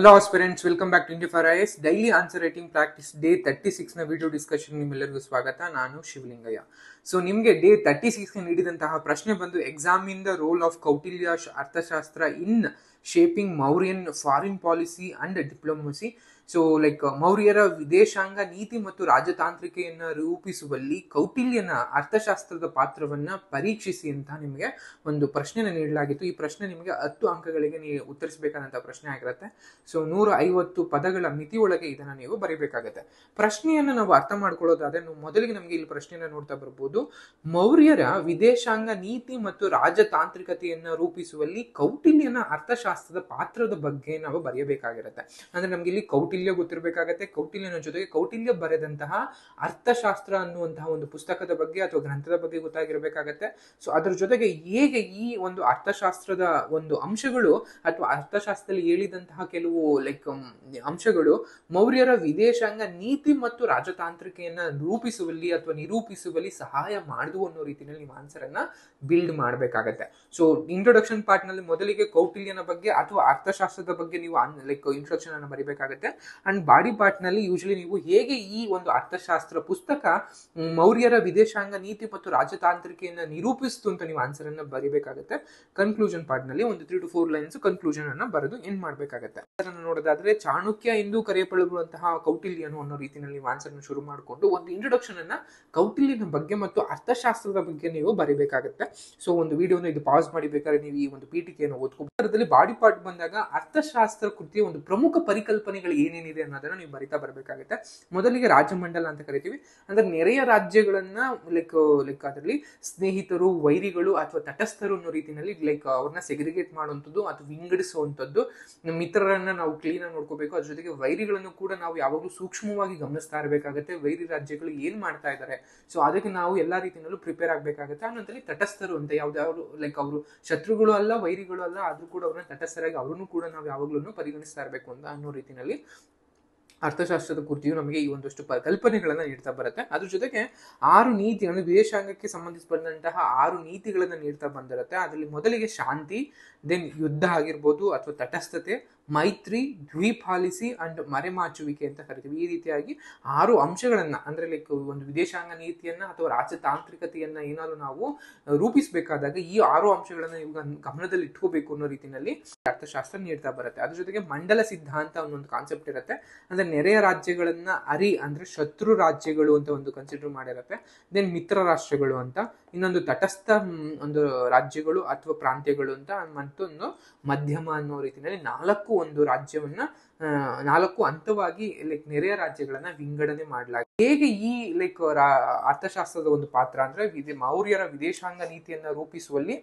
hello aspirants welcome back twenty four I daily answer writing practice day thirty ಸಿಕ್ಸ್ನ video discussion ನಿಮ್ಮೆಲ್ಲರಿಗೂ ಸ್ವಾಗತ ನಾನು Shivalingayya so ನಿಮಗೆ day thirty ಸಿಕ್ಸ್ಗೆ ನೀಡಿದಂತಹ ಪ್ರಶ್ನೆ ಬಂದು exam in the role of Kautilya Arthashastra in shaping Mauryan foreign policy and diplomacy so like uh, ಮೌರ್ಯರ ವಿದೇಶಾಂಗ ನೀತಿ ಮತ್ತು ರಾಜತಾಂತ್ರಿಕೆಯನ್ನ ರೂಪಿಸುವಲ್ಲಿ ಕೌಟಿಲ್ಯನ ಅರ್ಥಶಾಸ್ತ್ರದ ಪಾತ್ರವನ್ನ ಪರೀಕ್ಷಿಸಿ ಅಂತ ನಿಮಗೆ ಒಂದು ಪ್ರಶ್ನೆನ ನೀಡಲಾಗಿತ್ತು ಈ ಪ್ರಶ್ನೆ ನಿಮಗೆ ಹತ್ತು ಅಂಕಗಳಿಗೆ ನೀವು ಉತ್ತರಿಸಬೇಕಾದಂತಹ ಪ್ರಶ್ನೆ ಆಗಿರುತ್ತೆ ಸೊ ನೂರ ಐವತ್ತು ಪದಗಳ ಮಿತಿಯೊಳಗೆ ಇದನ್ನ ನೀವು ಬರೀಬೇಕಾಗತ್ತೆ ಪ್ರಶ್ನೆಯನ್ನ ನಾವು ಅರ್ಥ ಮಾಡ್ಕೊಳ್ಳೋದಾದ್ರೆ ಮೊದಲಿಗೆ ನಮಗೆ ಇಲ್ಲಿ ಪ್ರಶ್ನೆಯನ್ನು ನೋಡ್ತಾ ಬರ್ಬೋದು ಮೌರ್ಯರ ವಿದೇಶಾಂಗ ನೀತಿ ಮತ್ತು ರಾಜತಾಂತ್ರಿಕತೆಯನ್ನ ರೂಪಿಸುವಲ್ಲಿ ಕೌಟಿಲ್ಯನ ಅರ್ಥಶಾಸ್ತ್ರದ ಪಾತ್ರದ ಬಗ್ಗೆ ನಾವು ಬರೆಯಬೇಕಾಗಿರುತ್ತೆ ಅಂದ್ರೆ ನಮ್ಗೆ ಇಲ್ಲಿ ಕೌಟಿಲ್ಯ ಕೌಟಿಲ್ಯ ಗೊತ್ತಿರಬೇಕಾಗತ್ತೆ ಕೌಟಿಲ್ಯನ ಜೊತೆಗೆ ಕೌಟಿಲ್ಯ ಬರೆದಂತಹ ಅರ್ಥಶಾಸ್ತ್ರ ಅನ್ನುವಂತಹ ಒಂದು ಪುಸ್ತಕದ ಬಗ್ಗೆ ಅಥವಾ ಗ್ರಂಥದ ಬಗ್ಗೆ ಗೊತ್ತಾಗಿರಬೇಕಾಗತ್ತೆ ಸೊ ಅದ್ರ ಜೊತೆಗೆ ಹೇಗೆ ಈ ಒಂದು ಅರ್ಥಶಾಸ್ತ್ರದ ಒಂದು ಅಂಶಗಳು ಅಥವಾ ಅರ್ಥಶಾಸ್ತ್ರದಲ್ಲಿ ಹೇಳಿದಂತಹ ಕೆಲವು ಲೈಕ್ um, ಅಂಶಗಳು ಮೌರ್ಯರ ವಿದೇಶಾಂಗ ನೀತಿ ಮತ್ತು ರಾಜತಾಂತ್ರಿಕೆಯನ್ನ ರೂಪಿಸುವಲ್ಲಿ ಅಥವಾ ನಿರೂಪಿಸುವಲ್ಲಿ ಸಹಾಯ ಮಾಡಿದ್ವು ಅನ್ನೋ ರೀತಿಯಲ್ಲಿ ನೀವು ಆನ್ಸರ್ ಅನ್ನ ಬಿಲ್ಡ್ ಮಾಡಬೇಕಾಗತ್ತೆ ಸೊ ಇಂಟ್ರೊಡಕ್ಷನ್ ಪಾರ್ಟ್ ನಲ್ಲಿ ಮೊದಲಿಗೆ ಕೌಟಿಲ್ಯನ ಬಗ್ಗೆ ಅಥವಾ ಅರ್ಥಶಾಸ್ತ್ರದ ಬಗ್ಗೆ ನೀವು ಲೈಕ್ ಇಂಟ್ರೊಡಕ್ಷನ್ ಅನ್ನು ಬರೀಬೇಕಾಗತ್ತೆ ಅಂಡ್ ಬಾಡಿ ಪಾರ್ಟ್ ನಲ್ಲಿ ಯೂಶಲಿ ನೀವು ಹೇಗೆ ಈ ಒಂದು ಅರ್ಥಶಾಸ್ತ್ರ ಪುಸ್ತಕ ಮೌರ್ಯರ ವಿದೇಶಾಂಗ ನೀತಿ ಮತ್ತು ರಾಜತಾಂತ್ರಿಕೆಯನ್ನು ನಿರೂಪಿಸ್ತು ಅಂತ ನೀವು ಆನ್ಸರ್ ಅನ್ನ ಬರಿಬೇಕಾಗುತ್ತೆ ಕನ್ಕ್ಲೂಷನ್ ಪಾರ್ಟ್ ನಲ್ಲಿ ಒಂದು three to four lines conclusion ಅನ್ನ ಬರೆದು ಎಂಡ್ ಮಾಡಬೇಕಾಗುತ್ತೆ ನೋಡೋದಾದ್ರೆ ಚಾಣಕ್ಯ ಎಂದು ಕರೆಯಪಡುವಂತಹ ಕೌಟಿಲ್ಯನು ಅನ್ನೋ ರೀತಿಯಲ್ಲಿ ನೀವು ಆನ್ಸರ್ ಶುರು ಮಾಡಿಕೊಂಡು ಒಂದು ಇಂಟ್ರೊಡಕ್ಷನ್ ಅನ್ನ ಕೌಟಿಲ್ಯನ ಬಗ್ಗೆ ಮತ್ತು ಅರ್ಥಶಾಸ್ತ್ರದ ಬಗ್ಗೆ ನೀವು ಬರಿಬೇಕಾಗುತ್ತೆ ಸೊ ಒಂದು ವಿಡಿಯೋನ ಇದು ಪಾಸ್ ಮಾಡಿ ನೀವು ಈ ಒಂದು ಪೀಠಿಕೆಯನ್ನು ಓದ್ಕೋಬಹುದು ಬಾಡಿ ಪಾರ್ಟ್ ಬಂದಾಗ ಅರ್ಥಶಾಸ್ತ್ರ ಕೃತಿಯ ಒಂದು ಪ್ರಮುಖ ಪರಿಕಲ್ಪನೆಗಳು ಏನೇನು ಏನೇನಿದೆ ಅನ್ನೋದನ್ನ ನೀವು ಬರಿತಾ ಬರಬೇಕಾಗುತ್ತೆ ಮೊದಲಿಗೆ ರಾಜಮಂಡಲ ಅಂತ ಕರಿತೀವಿ ಅಂದ್ರೆ ನೆರೆಯ ರಾಜ್ಯಗಳನ್ನ ಲೈಕ್ ಲೈಕ್ ಅದರಲ್ಲಿ ಸ್ನೇಹಿತರು ವೈರಿಗಳು ಅಥವಾ ತಟಸ್ಥರು ಅನ್ನೋ ರೀತಿಯಲ್ಲಿ ಲೈಕ್ ಅವ್ರನ್ನ ಸೆಗ್ರಿಗೇಟ್ ಮಾಡುವಂಥದ್ದು ಅಥವಾ ವಿಂಗಡಿಸುವಂಥದ್ದು ಮಿತ್ರರನ್ನ ನಾವು ಕ್ಲೀನ್ ಆಗಿ ನೋಡ್ಕೋಬೇಕು ಅದ್ರ ಜೊತೆಗೆ ವೈರಿಗಳನ್ನು ಕೂಡ ನಾವು ಯಾವಾಗಲೂ ಸೂಕ್ಷ್ಮವಾಗಿ ಗಮನಿಸ್ತಾ ಇರಬೇಕಾಗುತ್ತೆ ವೈರಿ ರಾಜ್ಯಗಳು ಏನ್ ಮಾಡ್ತಾ ಇದ್ದಾರೆ ಸೊ ಅದಕ್ಕೆ ನಾವು ಎಲ್ಲಾ ರೀತಿಯಲ್ಲೂ ಪ್ರಿಪೇರ್ ಆಗ್ಬೇಕಾಗತ್ತೆ ಆನಂತರಲ್ಲಿ ತಟಸ್ಥರು ಅಂತ ಯಾವ್ದಾದ್ರು ಲೈಕ್ ಅವರು ಶತ್ರುಗಳು ಅಲ್ಲ ವೈರಿಗಳು ಅಲ್ಲ ಆದ್ರೂ ಕೂಡ ಅವ್ರನ್ನ ತಟಸ್ಥರಾಗಿ ಅವರನ್ನು ಕೂಡ ನಾವು ಯಾವಾಗ್ಲೂ ಪರಿಗಣಿಸ್ತಾ ಇರಬೇಕು ಅಂತ ಅನ್ನೋ ರೀತಿಯಲ್ಲಿ ಅರ್ಥಶಾಸ್ತ್ರದ ಕುರಿತು ನಮಗೆ ಈ ಒಂದಷ್ಟು ಪರಿಕಲ್ಪನೆಗಳನ್ನು ನೀಡ್ತಾ ಬರುತ್ತೆ ಅದ್ರ ಜೊತೆಗೆ ಆರು ನೀತಿಗಳನ್ನು ವಿದೇಶಾಂಗಕ್ಕೆ ಸಂಬಂಧಿಸಿದಂತಹ ಆರು ನೀತಿಗಳನ್ನು ನೀಡ್ತಾ ಬಂದಿರುತ್ತೆ ಅದರಲ್ಲಿ ಮೊದಲಿಗೆ ಶಾಂತಿ ದೆನ್ ಯುದ್ಧ ಆಗಿರ್ಬೋದು ಅಥವಾ ತಟಸ್ಥತೆ ಮೈತ್ರಿ ದ್ವಿಪಾಲಿಸಿ ಅಂಡ್ ಮರೆಮಾಚುವಿಕೆ ಅಂತ ಕರಿತೀವಿ ಈ ರೀತಿಯಾಗಿ ಆರು ಅಂಶಗಳನ್ನು ಅಂದರೆ ಲೈಕ್ ಒಂದು ವಿದೇಶಾಂಗ ನೀತಿಯನ್ನು ಅಥವಾ ರಾಜತಾಂತ್ರಿಕತೆಯನ್ನು ಏನಾದರೂ ನಾವು ರೂಪಿಸಬೇಕಾದಾಗ ಈ ಆರು ಅಂಶಗಳನ್ನು ಇವಾಗ ಗಮನದಲ್ಲಿ ಇಟ್ಕೋಬೇಕು ಅನ್ನೋ ರೀತಿಯಲ್ಲಿ ಅರ್ಥಶಾಸ್ತ್ರ ನೀಡ್ತಾ ಬರುತ್ತೆ ಅದ್ರ ಜೊತೆಗೆ ಮಂಡಲ ಸಿದ್ಧಾಂತ ಅನ್ನೋ ಒಂದು ಕಾನ್ಸೆಪ್ಟ್ ಇರುತ್ತೆ ಅಂದರೆ ನೆರೆಯ ರಾಜ್ಯಗಳನ್ನ ಅರಿ ಅಂದ್ರೆ ಶತ್ರು ರಾಜ್ಯಗಳು ಅಂತ ಒಂದು ಕನ್ಸಿಡರ್ ಮಾಡಿರುತ್ತೆ ದೆನ್ ಮಿತ್ರ ರಾಷ್ಟ್ರಗಳು ಅಂತ ಇನ್ನೊಂದು ತಟಸ್ಥ ಒಂದು ರಾಜ್ಯಗಳು ಅಥವಾ ಪ್ರಾಂತ್ಯಗಳು ಅಂತ ಮತ್ತೊಂದು ಮಧ್ಯಮ ಅನ್ನೋ ರೀತಿಯಲ್ಲಿ ನಾಲ್ಕು ಒಂದು ರಾಜ್ಯವನ್ನ ನಾಲ್ಕು ಹಂತವಾಗಿ ಲೈಕ್ ನೆರೆಯ ರಾಜ್ಯಗಳನ್ನ ವಿಂಗಡಣೆ ಮಾಡಲಾಗಿದೆ ಹೇಗೆ ಈ ಲೈಕ್ ಅರ್ಥಶಾಸ್ತ್ರದ ಒಂದು ಪಾತ್ರ ಅಂದ್ರೆ ಮೌರ್ಯರ ವಿದೇಶಾಂಗ ನೀತಿಯನ್ನ ರೂಪಿಸುವಲ್ಲಿ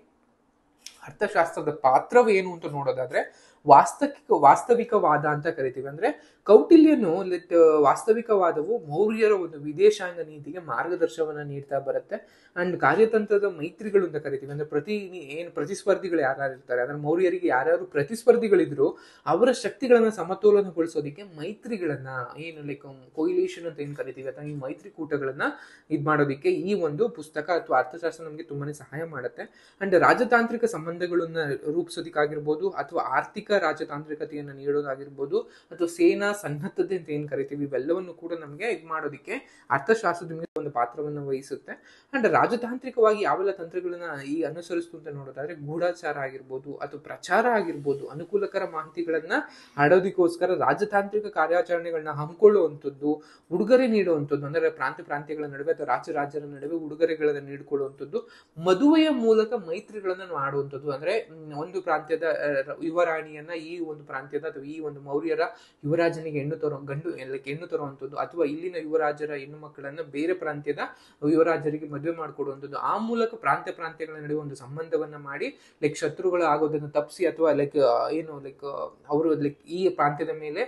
ಅರ್ಥಶಾಸ್ತ್ರದ ಪಾತ್ರವೇನು ಅಂತ ನೋಡೋದಾದ್ರೆ ವಾಸ್ತವಿಕ ವಾಸ್ತವಿಕವಾದ ಅಂತ ಕರಿತೀವಿ ಅಂದ್ರೆ ಕೌಟಿಲ್ಯನು ವಾಸ್ತವಿಕವಾದವು ಮೌರ್ಯರ ಒಂದು ವಿದೇಶಾಂಗ ನೀತಿಗೆ ಮಾರ್ಗದರ್ಶವನ್ನ ನೀಡ್ತಾ ಬರುತ್ತೆ ಅಂಡ್ ಕಾರ್ಯತಂತ್ರದ ಮೈತ್ರಿಗಳು ಅಂತ ಕರಿತೀವಿ ಅಂದ್ರೆ ಪ್ರತಿ ಏನು ಪ್ರತಿಸ್ಪರ್ಧಿಗಳು ಯಾರು ಇರ್ತಾರೆ ಅಂದ್ರೆ ಮೌರ್ಯರಿಗೆ ಯಾರ್ಯಾರು ಪ್ರತಿಸ್ಪರ್ಧಿಗಳಿದ್ರು ಅವರ ಶಕ್ತಿಗಳನ್ನ ಸಮತೋಲನಗೊಳಿಸೋದಕ್ಕೆ ಮೈತ್ರಿಗಳನ್ನ ಏನು ಲೈಕ್ ಕೊಯ್ಲೇಷನ್ um, ಅಂತ ಏನ್ ಕರಿತೀವಿ ಅಥವಾ ಈ ಮೈತ್ರಿಕೂಟಗಳನ್ನ ಇದ್ ಮಾಡೋದಕ್ಕೆ ಈ ಒಂದು ಪುಸ್ತಕ ಅಥವಾ ಅರ್ಥಶಾಸ್ತ್ರ ನಮಗೆ ತುಂಬಾನೇ ಸಹಾಯ ಮಾಡುತ್ತೆ ಅಂಡ್ ರಾಜತಾಂತ್ರಿಕ ಸಂಬಂಧಗಳನ್ನ ರೂಪಿಸೋದಕ್ಕಾಗಿರ್ಬೋದು ಅಥವಾ ಆರ್ಥಿಕ ತಾಂತ್ರಿಕ ರಾಜತಾಂತ್ರಿಕತೆಯನ್ನು ನೀಡೋದಾಗಿರ್ಬೋದು ಅಥವಾ ಸೇನಾ ಸನ್ನದ್ಧತೆ ಅಂತ ಏನು ಕರಿತೀವಿ ಇವೆಲ್ಲವನ್ನು ಕೂಡ ನಮಗೆ ಇದು ಮಾಡೋದಕ್ಕೆ ಅರ್ಥಶಾಸ್ತ್ರದ ಮೇಲೆ ಒಂದು ಪಾತ್ರವನ್ನು ವಹಿಸುತ್ತೆ ಅಂಡ್ ರಾಜತಾಂತ್ರಿಕವಾಗಿ ಯಾವೆಲ್ಲ ತಂತ್ರಗಳನ್ನ ಈ ಅನುಸರಿಸ್ತು ಅಂತ ನೋಡೋದಾದ್ರೆ ಗೂಢಾಚಾರ ಆಗಿರ್ಬೋದು ಅಥವಾ ಪ್ರಚಾರ ಆಗಿರ್ಬೋದು ಅನುಕೂಲಕರ ಮಾಹಿತಿಗಳನ್ನ ಹಡೋದಕ್ಕೋಸ್ಕರ ರಾಜತಾಂತ್ರಿಕ ಕಾರ್ಯಾಚರಣೆಗಳನ್ನ ಹಮ್ಮಿಕೊಳ್ಳುವಂಥದ್ದು ಉಡುಗೊರೆ ನೀಡುವಂಥದ್ದು ಅಂದ್ರೆ ಪ್ರಾಂತ್ಯ ಪ್ರಾಂತ್ಯಗಳ ನಡುವೆ ಅಥವಾ ರಾಜ್ಯ ರಾಜ್ಯರ ನಡುವೆ ಉಡುಗೊರೆಗಳನ್ನು ನೀಡಿಕೊಳ್ಳುವಂಥದ್ದು ಮದುವೆಯ ಮೂಲಕ ಮೈತ್ರಿಗಳನ್ನು ಮಾಡುವಂಥದ್ದು ಅಂದ್ರೆ ಒಂದು ಪ್ರಾಂತ್ಯದ ರಾಣಿ ಈ ಒಂದು ಪ್ರಾಂತ್ಯದ ಅಥವಾ ಈ ಒಂದು ಮೌರ್ಯರ ಯುವರಾಜನಿಗೆ ಹೆಣ್ಣು ತರೋ ಗಂಡು ಹೆಣ್ಣು ತರುವಂಥದ್ದು ಅಥವಾ ಇಲ್ಲಿನ ಯುವರಾಜರ ಹೆಣ್ಣು ಮಕ್ಕಳನ್ನ ಬೇರೆ ಪ್ರಾಂತ್ಯದ ಯುವರಾಜರಿಗೆ ಮದುವೆ ಮಾಡಿಕೊಡುವಂಥದ್ದು ಆ ಮೂಲಕ ಪ್ರಾಂತ್ಯ ಪ್ರಾಂತ್ಯಗಳ ನಡುವೆ ಒಂದು ಸಂಬಂಧವನ್ನ ಮಾಡಿ ಲೈಕ್ ಶತ್ರುಗಳು ಆಗೋದನ್ನು ತಪ್ಪಿಸಿ ಅಥವಾ ಲೈಕ್ ಏನು ಲೈಕ್ ಅವರು ಲೈಕ್ ಈ ಪ್ರಾಂತ್ಯದ ಮೇಲೆ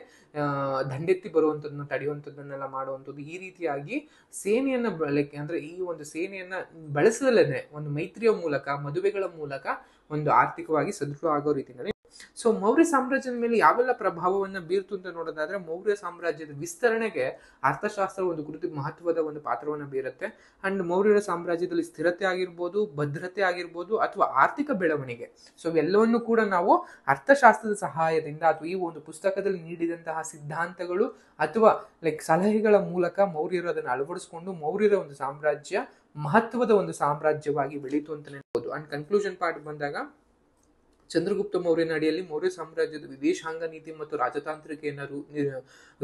ದಂಡೆತ್ತಿ ಬರುವಂತದನ್ನ ತಡೆಯುವಂಥದ್ದನ್ನೆಲ್ಲ ಮಾಡುವಂಥದ್ದು ಈ ರೀತಿಯಾಗಿ ಸೇನೆಯನ್ನ ಲೈಕ್ ಅಂದ್ರೆ ಈ ಒಂದು ಸೇನೆಯನ್ನ ಬಳಸದಲ್ಲೇ ಒಂದು ಮೈತ್ರಿಯ ಮೂಲಕ ಮದುವೆಗಳ ಮೂಲಕ ಒಂದು ಆರ್ಥಿಕವಾಗಿ ಸದೃಢ ಆಗೋ ರೀತಿಯಲ್ಲಿ ಸೊ ಮೌರ್ಯ ಸಾಮ್ರಾಜ್ಯದ ಮೇಲೆ ಯಾವೆಲ್ಲ ಪ್ರಭಾವವನ್ನು ಬೀರ್ತು ಅಂತ ನೋಡೋದಾದ್ರೆ ಮೌರ್ಯ ಸಾಮ್ರಾಜ್ಯದ ವಿಸ್ತರಣೆಗೆ ಅರ್ಥಶಾಸ್ತ್ರ ಒಂದು ಕೃತಿ ಮಹತ್ವದ ಒಂದು ಪಾತ್ರವನ್ನ ಬೀರುತ್ತೆ ಅಂಡ್ ಮೌರ್ಯರ ಸಾಮ್ರಾಜ್ಯದಲ್ಲಿ ಸ್ಥಿರತೆ ಆಗಿರ್ಬೋದು ಭದ್ರತೆ ಆಗಿರ್ಬೋದು ಅಥವಾ ಆರ್ಥಿಕ ಬೆಳವಣಿಗೆ ಸೊ ಇವೆಲ್ಲವನ್ನು ಕೂಡ ನಾವು ಅರ್ಥಶಾಸ್ತ್ರದ ಸಹಾಯದಿಂದ ಅಥವಾ ಈ ಒಂದು ಪುಸ್ತಕದಲ್ಲಿ ನೀಡಿದಂತಹ ಸಿದ್ಧಾಂತಗಳು ಅಥವಾ ಲೈಕ್ ಸಲಹೆಗಳ ಮೂಲಕ ಮೌರ್ಯರು ಅದನ್ನು ಅಳವಡಿಸಿಕೊಂಡು ಮೌರ್ಯರ ಒಂದು ಸಾಮ್ರಾಜ್ಯ ಮಹತ್ವದ ಒಂದು ಸಾಮ್ರಾಜ್ಯವಾಗಿ ಬೆಳೀತು ಅಂತಲೇ ಹೇಳ್ಬೋದು ಅಂಡ್ ಕನ್ಕ್ಲೂಷನ್ ಪಾರ್ಟ್ ಬಂದಾಗ ಚಂದ್ರಗುಪ್ತ ಮೌರ್ಯನ ಅಡಿಯಲ್ಲಿ ಮೌರ್ಯ ಸಾಮ್ರಾಜ್ಯದ ವಿದೇಶಾಂಗ ನೀತಿ ಮತ್ತು ರಾಜತಾಂತ್ರಿಕೆಯನ್ನು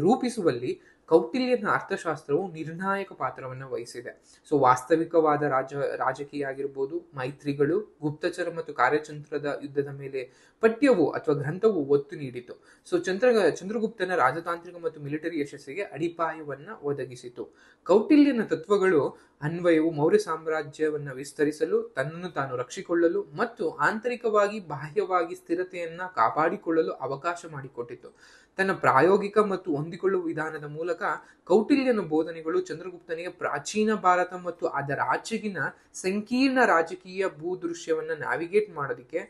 ರೂಪಿಸುವಲ್ಲಿ ಕೌಟಿಲ್ಯನ ಅರ್ಥಶಾಸ್ತ್ರವು ನಿರ್ಣಾಯಕ ಪಾತ್ರವನ್ನು ವಹಿಸಿದೆ ಸೊ ವಾಸ್ತವಿಕವಾದ ರಾಜ ರಾಜಕೀಯ ಆಗಿರ್ಬೋದು ಮೈತ್ರಿಗಳು ಗುಪ್ತಚರ ಮತ್ತು ಕಾರ್ಯತಂತ್ರದ ಯುದ್ಧದ ಮೇಲೆ ಪಠ್ಯವು ಅಥವಾ ಗ್ರಂಥವು ಒತ್ತು ನೀಡಿತು ಸೊ ಚಂದ್ರ ಚಂದ್ರಗುಪ್ತನ ರಾಜತಾಂತ್ರಿಕ ಮತ್ತು ಮಿಲಿಟರಿ ಯಶಸ್ಸಿಗೆ ಅಡಿಪಾಯವನ್ನ ಒದಗಿಸಿತು ಕೌಟಿಲ್ಯನ ತತ್ವಗಳು ಅನ್ವಯವು ಮೌರ್ಯ ಸಾಮ್ರಾಜ್ಯವನ್ನು ವಿಸ್ತರಿಸಲು ತನ್ನನ್ನು ತಾನು ರಕ್ಷಿಕೊಳ್ಳಲು ಮತ್ತು ಆಂತರಿಕವಾಗಿ ಬಾಹ್ಯವಾಗಿ ಸ್ಥಿರತೆಯನ್ನ ಕಾಪಾಡಿಕೊಳ್ಳಲು ಅವಕಾಶ ಮಾಡಿಕೊಟ್ಟಿತು ತನ್ನ ಪ್ರಾಯೋಗಿಕ ಮತ್ತು ಹೊಂದಿಕೊಳ್ಳುವ ವಿಧಾನದ ಮೂಲಕ ಕೌಟಿಲ್ಯನ ಬೋಧನೆಗಳು ಚಂದ್ರಗುಪ್ತನಿಗೆ ಪ್ರಾಚೀನ ಭಾರತ ಮತ್ತು ಅದರ ಆಚೆಗಿನ ಸಂಕೀರ್ಣ ರಾಜಕೀಯ ಭೂದೃಶ್ಯವನ್ನು ನ್ಯಾವಿಗೇಟ್ ಮಾಡೋದಕ್ಕೆ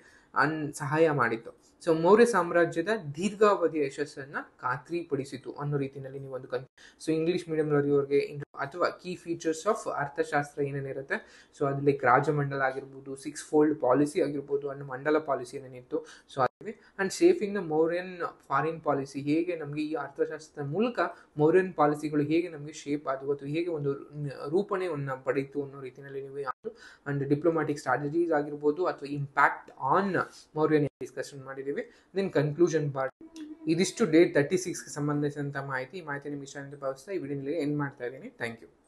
ಅನ್ ಸಹಾಯ ಮಾಡಿತ್ತು ಸೊ ಮೌರ್ಯ ಸಾಮ್ರಾಜ್ಯದ ದೀರ್ಘಾವಧಿಯ ಯಶಸ್ಸನ್ನು ಖಾತ್ರಿಪಡಿಸಿತು ಅನ್ನೋ ರೀತಿಯಲ್ಲಿ ನೀವು ಒಂದು ಕನ್ ಸೊ ಇಂಗ್ಲಿಷ್ ಮೀಡಿಯಂ ಅವರಿಗೆ ಅಥವಾ ಕೀ ಫೀಚರ್ಸ್ ಆಫ್ ಅರ್ಥಶಾಸ್ತ್ರ ಏನೇನಿರುತ್ತೆ ಸೊ ಅದು ಲೈಕ್ ರಾಜಮಂಡಲ ಆಗಿರ್ಬೋದು ಸಿಕ್ಸ್ ಫೋಲ್ಡ್ ಪಾಲಿಸಿ ಆಗಿರ್ಬೋದು ಅನ್ನೋ ಮಂಡಲ ಪಾಲಿಸಿ ಏನೇನಿತ್ತು ಸೊ ಮಾಡ್ತೀವಿ and shaping the Mauryan foreign policy ಹೇಗೆ ನಮಗೆ ಈ ಅರ್ಥಶಾಸ್ತ್ರದ ಮೂಲಕ ಮೌರ್ಯನ್ ಪಾಲಿಸಿಗಳು ಹೇಗೆ ನಮಗೆ ಶೇಪ್ ಆದವು ಅಥವಾ ಹೇಗೆ ಒಂದು ರೂಪಣೆಯನ್ನು ಪಡೆಯಿತು ಅನ್ನೋ ರೀತಿಯಲ್ಲಿ ನೀವು ಆ್ಯಂಡ್ ಡಿಪ್ಲೊಮ್ಯಾಟಿಕ್ ಸ್ಟ್ರಾಟಜೀಸ್ ಆಗಿರ್ಬೋದು ಅಥವಾ ಇಂಪ್ಯಾಕ್ಟ್ ಆನ್ ಮೌರ್ಯನ್ ಡಿಸ್ಕಷನ್ ಮಾಡಿದ್ದೀವಿ ದೆನ್ ಕನ್ಕ್ಲೂಷನ್ ಪಾರ್ಟ್ ಇದಿಷ್ಟು ಡೇಟ್ ತರ್ಟಿ ಸಿಕ್ಸ್ಗೆ ಸಂಬಂಧಿಸಿದಂಥ ಮಾಹಿತಿ ಈ ಮಾಹಿತಿ ನಿಮಗೆ ಇಷ್ಟ ಅಂತ ಭಾವಿಸ್ತಾ ಈ ವಿಡಿಯೋ ಎಂಡ್ ಮಾಡ್ತಾ ಇದ್ದೀನಿ ಥ್ಯಾಂಕ್ ಯು